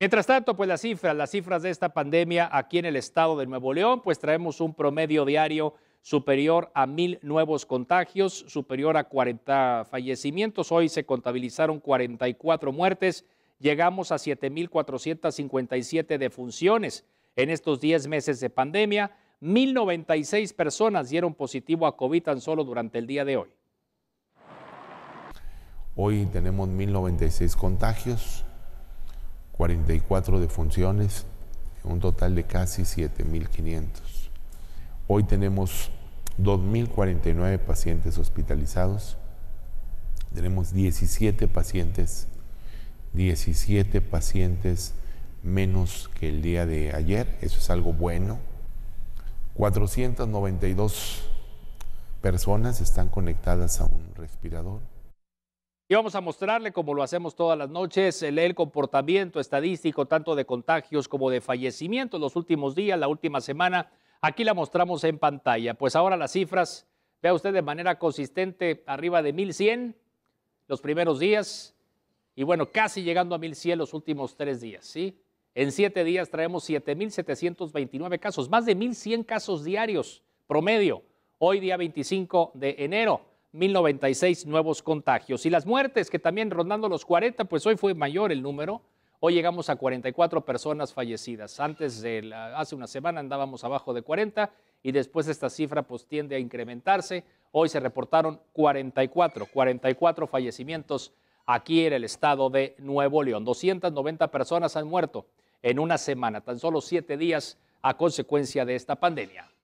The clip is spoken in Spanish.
Mientras tanto, pues las cifras, las cifras de esta pandemia aquí en el estado de Nuevo León, pues traemos un promedio diario superior a mil nuevos contagios, superior a 40 fallecimientos. Hoy se contabilizaron 44 muertes, llegamos a 7.457 defunciones. En estos 10 meses de pandemia, 1.096 personas dieron positivo a COVID tan solo durante el día de hoy. Hoy tenemos 1.096 contagios, 44 defunciones, un total de casi 7.500. Hoy tenemos 2.049 pacientes hospitalizados, tenemos 17 pacientes, 17 pacientes menos que el día de ayer, eso es algo bueno. 492 personas están conectadas a un respirador. Y vamos a mostrarle, como lo hacemos todas las noches, el, el, comportamiento estadístico tanto de contagios como de fallecimientos los últimos días, la última semana. Aquí la mostramos en pantalla. Pues ahora las cifras, vea usted de manera consistente, arriba de 1100 los primeros días y bueno, casi llegando a 1100 los últimos tres días, ¿sí? En siete días traemos 7729 casos, más de 1100 casos diarios promedio. Hoy día 25 de enero. 1.096 nuevos contagios. Y las muertes, que también rondando los 40, pues hoy fue mayor el número. Hoy llegamos a 44 personas fallecidas. Antes de hace una semana andábamos abajo de 40 y después esta cifra pues tiende a incrementarse. Hoy se reportaron 44, 44 fallecimientos aquí en el estado de Nuevo León. 290 personas han muerto en una semana, tan solo siete días a consecuencia de esta pandemia.